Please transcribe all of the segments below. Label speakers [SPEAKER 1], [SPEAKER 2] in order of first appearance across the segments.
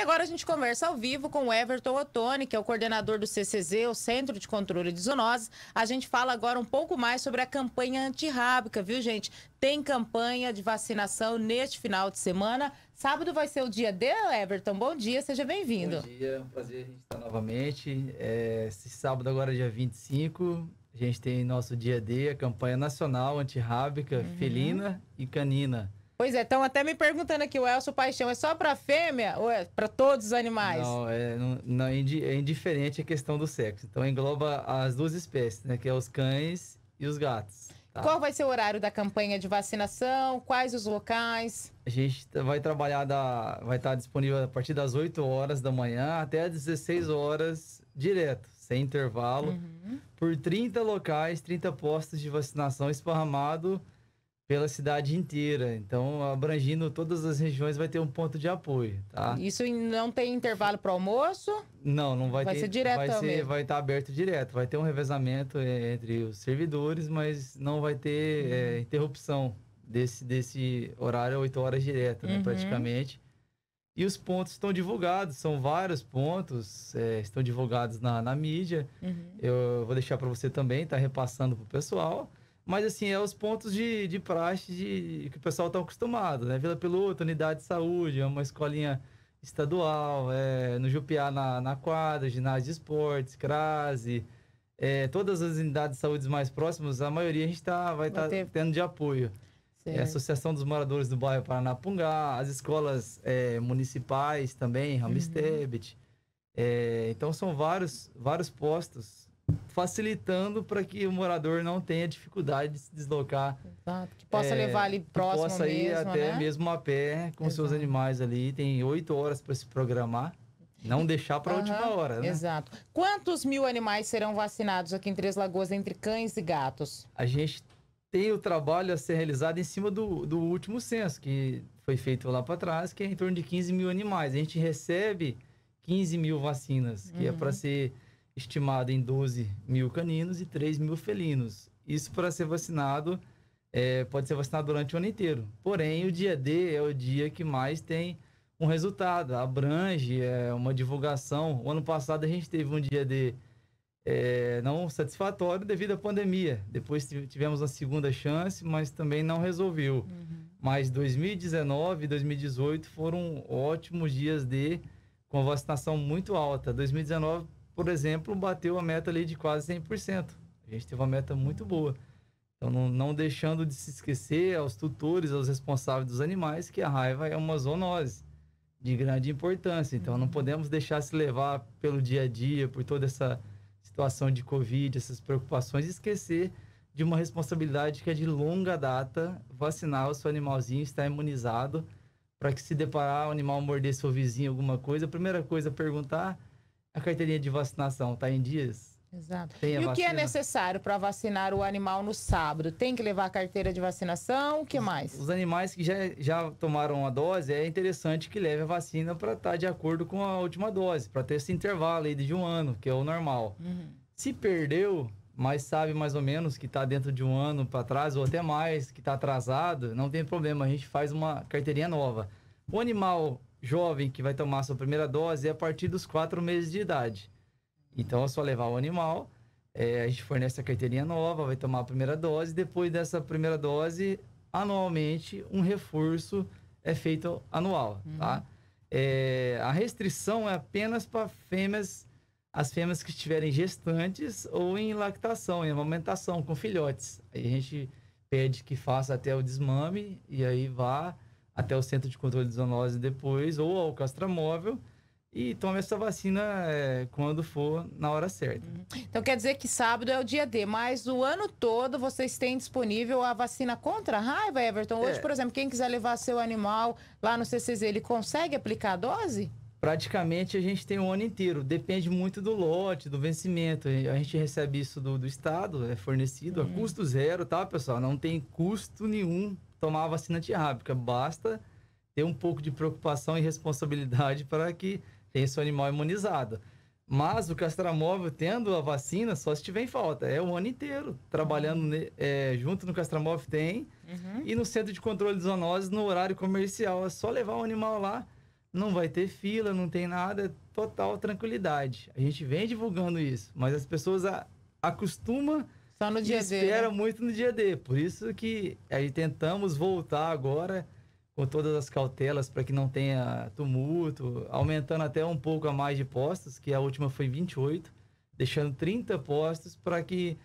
[SPEAKER 1] E agora a gente conversa ao vivo com o Everton Ottoni, que é o coordenador do CCZ, o Centro de Controle de Zoonoses. A gente fala agora um pouco mais sobre a campanha antirrábica, viu, gente? Tem campanha de vacinação neste final de semana. Sábado vai ser o dia de Everton. Bom dia, seja bem-vindo. Bom
[SPEAKER 2] dia, um prazer a gente estar novamente. É, esse sábado agora é dia 25, a gente tem nosso dia D, a campanha nacional antirrábica uhum. felina e canina.
[SPEAKER 1] Pois é, estão até me perguntando aqui, o Elcio Paixão é só para fêmea ou é para todos os animais? Não,
[SPEAKER 2] é, não, é, é indiferente a questão do sexo. Então engloba as duas espécies, né? Que é os cães e os gatos. Tá? Qual
[SPEAKER 1] vai ser o horário da campanha de vacinação? Quais os locais?
[SPEAKER 2] A gente vai trabalhar, da, vai estar tá disponível a partir das 8 horas da manhã até às 16 horas direto, sem intervalo, uhum. por 30 locais, 30 postos de vacinação esparramado pela cidade inteira. Então, abrangindo todas as regiões, vai ter um ponto de apoio, tá? Isso
[SPEAKER 1] não tem intervalo para almoço?
[SPEAKER 2] Não, não vai, vai ter. Ser direto vai ser mesmo. Vai estar tá aberto direto. Vai ter um revezamento é, entre os servidores, mas não vai ter uhum. é, interrupção desse, desse horário, 8 horas direto, né, uhum. praticamente. E os pontos estão divulgados, são vários pontos, é, estão divulgados na, na mídia. Uhum. Eu vou deixar para você também, tá repassando para o pessoal. Mas, assim, é os pontos de, de praxe de, que o pessoal está acostumado, né? Vila Piloto, Unidade de Saúde, é uma escolinha estadual, é, no Jupiá, na, na quadra, ginásio de esportes, crase, é, todas as unidades de saúde mais próximas, a maioria a gente tá, vai estar tá tendo de apoio. É, a Associação dos Moradores do Bairro Paranapungá, as escolas é, municipais também, Ramistebet. Uhum. É, então, são vários, vários postos facilitando para que o morador não tenha dificuldade de se deslocar. Exato, que possa é, levar ali próximo possa mesmo, ir até né? mesmo a pé com Exato. seus animais ali. Tem oito horas para se programar. Não deixar para a última hora, né? Exato.
[SPEAKER 1] Quantos mil animais serão vacinados aqui em Três Lagoas entre cães e gatos?
[SPEAKER 2] A gente tem o trabalho a ser realizado em cima do, do último censo, que foi feito lá para trás, que é em torno de 15 mil animais. A gente recebe 15 mil vacinas, que é uhum. é para ser estimado em 12 mil caninos e 3 mil felinos. Isso para ser vacinado, é, pode ser vacinado durante o ano inteiro. Porém, o dia D é o dia que mais tem um resultado, abrange é, uma divulgação. O ano passado a gente teve um dia D é, não satisfatório devido à pandemia. Depois tivemos a segunda chance, mas também não resolveu. Uhum. Mas 2019 e 2018 foram ótimos dias D com vacinação muito alta. 2019 por exemplo, bateu a meta ali de quase 100%. A gente teve uma meta muito boa. Então, não, não deixando de se esquecer aos tutores, aos responsáveis dos animais, que a raiva é uma zoonose de grande importância. Então, não podemos deixar se levar pelo dia a dia, por toda essa situação de Covid, essas preocupações, e esquecer de uma responsabilidade que é de longa data vacinar o seu animalzinho, estar imunizado, para que se deparar o animal morder seu vizinho alguma coisa, a primeira coisa a perguntar a carteirinha de vacinação está em dias?
[SPEAKER 1] Exato. Tem e o que é necessário para vacinar o animal no sábado? Tem que levar a carteira de vacinação? O que mais?
[SPEAKER 2] Os animais que já, já tomaram a dose, é interessante que leve a vacina para estar tá de acordo com a última dose, para ter esse intervalo aí de um ano, que é o normal. Uhum. Se perdeu, mas sabe mais ou menos que está dentro de um ano para trás, ou até mais, que está atrasado, não tem problema, a gente faz uma carteirinha nova. O animal jovem que vai tomar a sua primeira dose é a partir dos quatro meses de idade. Então é só levar o animal, é, a gente fornece a carteirinha nova, vai tomar a primeira dose, depois dessa primeira dose, anualmente, um reforço é feito anual, uhum. tá? É, a restrição é apenas para fêmeas, as fêmeas que estiverem gestantes ou em lactação, em amamentação, com filhotes. Aí a gente pede que faça até o desmame e aí vá até o Centro de Controle de Zoonose depois, ou ao castramóvel, e tome essa vacina é, quando for na hora certa. Uhum.
[SPEAKER 1] Então quer dizer que sábado é o dia D, mas o ano todo vocês têm disponível a vacina contra a raiva, Everton? Hoje, é. por exemplo, quem quiser levar seu animal lá no CCZ, ele consegue aplicar a dose?
[SPEAKER 2] Praticamente a gente tem o ano inteiro, depende muito do lote, do vencimento. A gente recebe isso do, do Estado, é fornecido a uhum. custo zero, tá, pessoal? Não tem custo nenhum tomar a vacina antirrábica. Basta ter um pouco de preocupação e responsabilidade para que tenha seu animal imunizado. Mas o castramóvel, tendo a vacina, só se tiver em falta. É o ano inteiro. Trabalhando é, junto no castramóvel tem. Uhum. E no centro de controle de zoonoses, no horário comercial. É só levar o animal lá. Não vai ter fila, não tem nada. é Total tranquilidade. A gente vem divulgando isso. Mas as pessoas acostumam só no dia D. Espera né? muito no dia D. Por isso que aí tentamos voltar agora com todas as cautelas para que não tenha tumulto, aumentando até um pouco a mais de postos, que a última foi 28, deixando 30 postos para que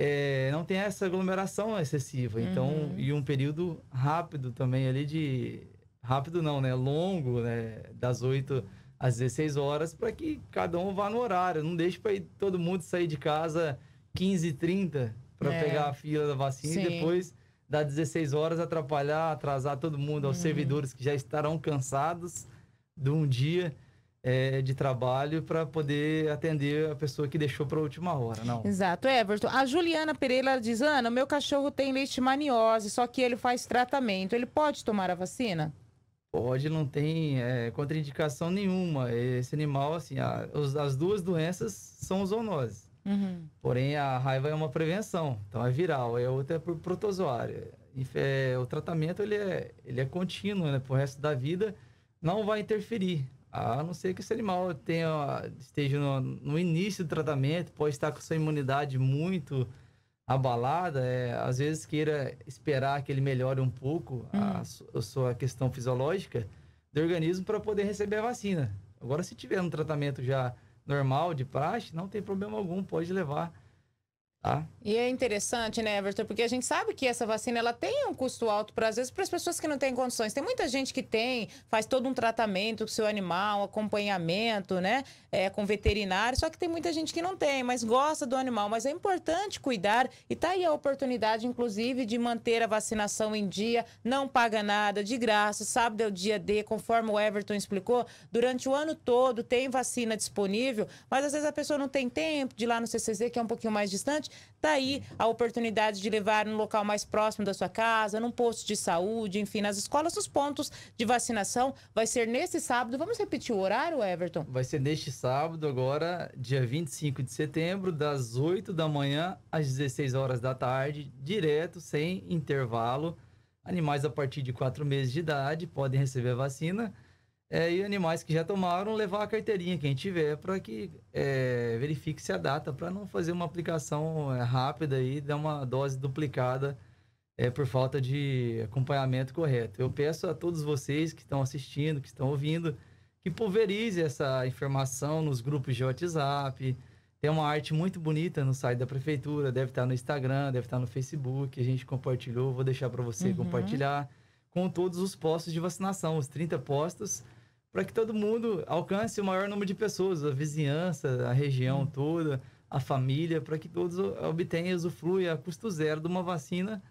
[SPEAKER 2] é, não tenha essa aglomeração excessiva. Então, uhum. Então, e um período rápido também ali de rápido não, né? Longo, né? Das 8 às 16 horas para que cada um vá no horário, não deixe para todo mundo sair de casa 15h30 para é. pegar a fila da vacina Sim. e depois dar 16 horas, atrapalhar, atrasar todo mundo, aos uhum. servidores que já estarão cansados de um dia. É, de trabalho para poder atender a pessoa que deixou para a última hora, não?
[SPEAKER 1] Exato, Everton. A Juliana Pereira diz: Ana, meu cachorro tem leishmaniose, só que ele faz tratamento. Ele pode tomar a vacina?
[SPEAKER 2] Pode, não tem é, contraindicação nenhuma. Esse animal, assim, a, os, as duas doenças são zoonoses. Uhum. Porém, a raiva é uma prevenção, então é viral, e a outra é por protozoário. É, o tratamento ele é, ele é contínuo, né? Pro resto da vida não vai interferir. A não ser que esse animal tenha, esteja no, no início do tratamento, pode estar com sua imunidade muito abalada, é, às vezes queira esperar que ele melhore um pouco uhum. a, a, sua questão fisiológica do organismo para poder receber a vacina. Agora, se tiver um tratamento já normal, de praxe, não tem problema algum, pode levar Tá?
[SPEAKER 1] E é interessante, né, Everton? Porque a gente sabe que essa vacina ela tem um custo alto, para às vezes, para as pessoas que não têm condições. Tem muita gente que tem, faz todo um tratamento com seu animal, acompanhamento, né? É, com veterinário, só que tem muita gente que não tem, mas gosta do animal. Mas é importante cuidar e tá aí a oportunidade, inclusive, de manter a vacinação em dia, não paga nada, de graça, sábado é o dia D, conforme o Everton explicou, durante o ano todo tem vacina disponível, mas às vezes a pessoa não tem tempo de ir lá no CCZ, que é um pouquinho mais distante, Tá aí a oportunidade de levar no local mais próximo da sua casa, num posto de saúde, enfim, nas escolas, os pontos de vacinação. Vai ser nesse sábado. Vamos repetir o horário, Everton?
[SPEAKER 2] Vai ser neste sábado, agora, dia 25 de setembro, das 8 da manhã às 16 horas da tarde, direto, sem intervalo. Animais a partir de 4 meses de idade podem receber a vacina é, e animais que já tomaram levar a carteirinha quem tiver é para que é, verifique se a data para não fazer uma aplicação é, rápida e dar uma dose duplicada é, por falta de acompanhamento correto. Eu peço a todos vocês que estão assistindo, que estão ouvindo, que pulverize essa informação nos grupos de WhatsApp. Tem uma arte muito bonita no site da prefeitura, deve estar no Instagram, deve estar no Facebook. A gente compartilhou, vou deixar para você uhum. compartilhar com todos os postos de vacinação, os 30 postos para que todo mundo alcance o maior número de pessoas, a vizinhança, a região hum. toda, a família, para que todos obtenham e usufruam a custo zero de uma vacina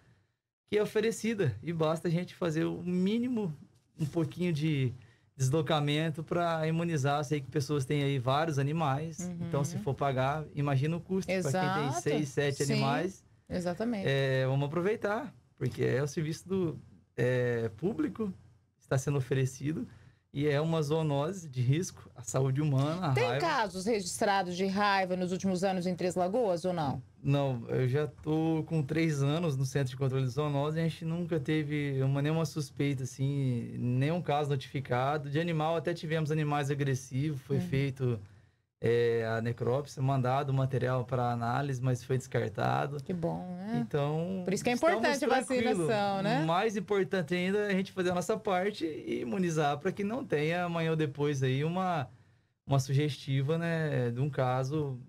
[SPEAKER 2] que é oferecida. E basta a gente fazer o mínimo, um pouquinho de deslocamento para imunizar. Sei que pessoas têm aí vários animais, uhum. então se uhum. for pagar, imagina o custo para quem tem seis, sete Sim. animais. Exatamente. É, vamos aproveitar, porque é o serviço do é, público está sendo oferecido e é uma zoonose de risco à saúde humana. À Tem raiva.
[SPEAKER 1] casos registrados de raiva nos últimos anos em Três Lagoas ou não?
[SPEAKER 2] Não, eu já estou com três anos no Centro de Controle de Zoonose e a gente nunca teve uma, nenhuma suspeita, assim, nenhum caso notificado. De animal, até tivemos animais agressivos, foi uhum. feito é, a necrópsia, mandado o material para análise, mas foi descartado. Que
[SPEAKER 1] bom, né? Então. Por isso que é importante a vacinação, né?
[SPEAKER 2] Mais importante ainda é a gente fazer a nossa parte e imunizar para que não tenha amanhã ou depois aí uma, uma sugestiva, né, de um caso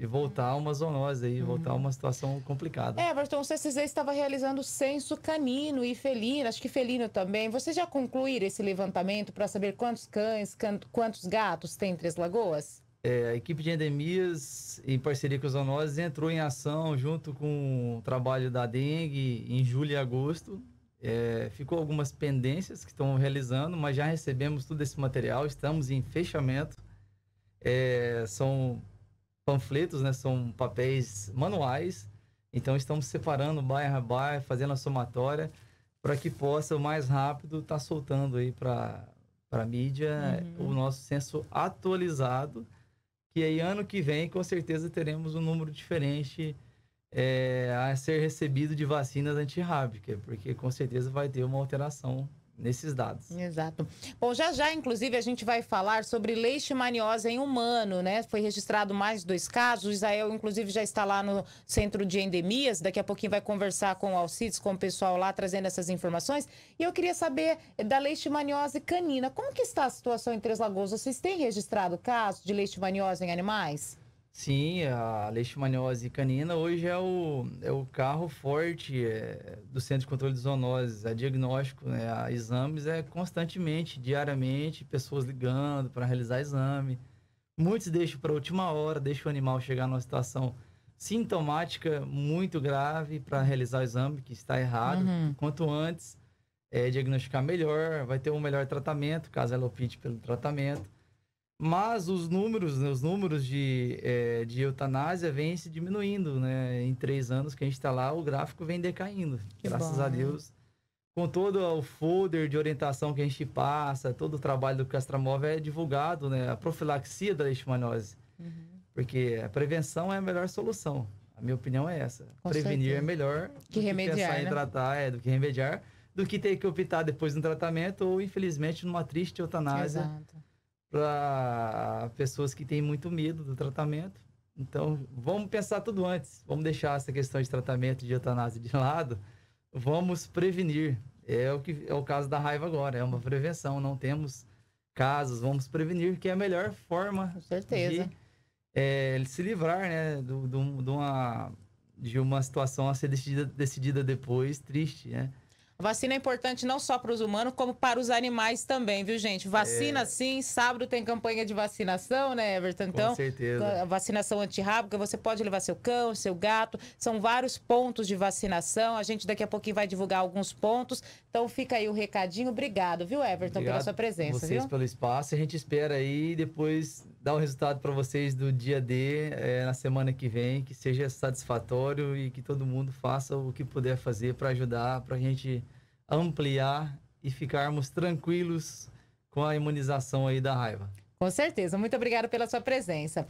[SPEAKER 2] e voltar a uma zoonose aí, uhum. voltar a uhum. uma situação complicada.
[SPEAKER 1] É, Everton, o CCZ estava realizando censo canino e felino, acho que felino também. Você já concluir esse levantamento para saber quantos cães, quantos gatos tem em Três Lagoas?
[SPEAKER 2] É, a equipe de endemias, em parceria com os zoonoses, entrou em ação junto com o trabalho da dengue em julho e agosto. É, ficou algumas pendências que estão realizando, mas já recebemos todo esse material, estamos em fechamento. É, são panfletos, né, são papéis manuais, então estamos separando bairro a bairro, fazendo a somatória, para que possa o mais rápido estar tá soltando aí para a mídia uhum. o nosso censo atualizado que aí ano que vem com certeza teremos um número diferente é, a ser recebido de vacinas antirrábica, porque com certeza vai ter uma alteração nesses dados.
[SPEAKER 1] Exato. Bom, já já, inclusive, a gente vai falar sobre leishmaniose em humano, né? Foi registrado mais dois casos. O Israel, inclusive, já está lá no centro de endemias. Daqui a pouquinho vai conversar com o Alcides, com o pessoal lá, trazendo essas informações. E eu queria saber da leishmaniose canina. Como que está a situação em Três Lagoas? Vocês têm registrado casos de leishmaniose em animais?
[SPEAKER 2] Sim, a leishmaniose canina hoje é o, é o carro forte é, do Centro de Controle de Zoonoses. A é diagnóstico, né, a exames é constantemente, diariamente, pessoas ligando para realizar exame. Muitos deixam para a última hora, deixam o animal chegar numa situação sintomática muito grave para realizar o exame, que está errado. Uhum. Quanto antes é, diagnosticar melhor, vai ter um melhor tratamento, caso ela opte pelo tratamento. Mas os números, né, os números de, é, de eutanásia vêm se diminuindo, né? Em três anos que a gente está lá, o gráfico vem decaindo. Que graças bom. a Deus. Com todo o folder de orientação que a gente passa, todo o trabalho do Castramóvel é divulgado, né? A profilaxia da leishmaniose. Uhum. Porque a prevenção é a melhor solução. A minha opinião é essa. Com Prevenir é certeza. é melhor que remediar, que pensar né? em tratar, é, do que remediar, do que ter que optar depois no tratamento ou, infelizmente, numa triste eutanásia. Exato para pessoas que têm muito medo do tratamento. Então, vamos pensar tudo antes. Vamos deixar essa questão de tratamento de eutanásia de lado. Vamos prevenir. É o que é o caso da raiva agora, é uma prevenção, não temos casos, vamos prevenir, que é a melhor forma Com certeza. de é, se livrar né, do, do, de, uma, de uma situação a ser decidida, decidida depois, triste, né?
[SPEAKER 1] Vacina é importante não só para os humanos, como para os animais também, viu, gente? Vacina é. sim, sábado tem campanha de vacinação, né, Everton? Então, Com certeza. Vacinação antirrábica, você pode levar seu cão, seu gato, são vários pontos de vacinação. A gente daqui a pouquinho vai divulgar alguns pontos. Então fica aí o recadinho. Obrigado, viu, Everton, Obrigado pela sua presença. Vocês viu?
[SPEAKER 2] pelo espaço. A gente espera aí depois dar o um resultado para vocês do dia D é, na semana que vem, que seja satisfatório e que todo mundo faça o que puder fazer para ajudar, para a gente ampliar e ficarmos tranquilos com a imunização aí da raiva.
[SPEAKER 1] Com certeza. Muito obrigado pela sua presença.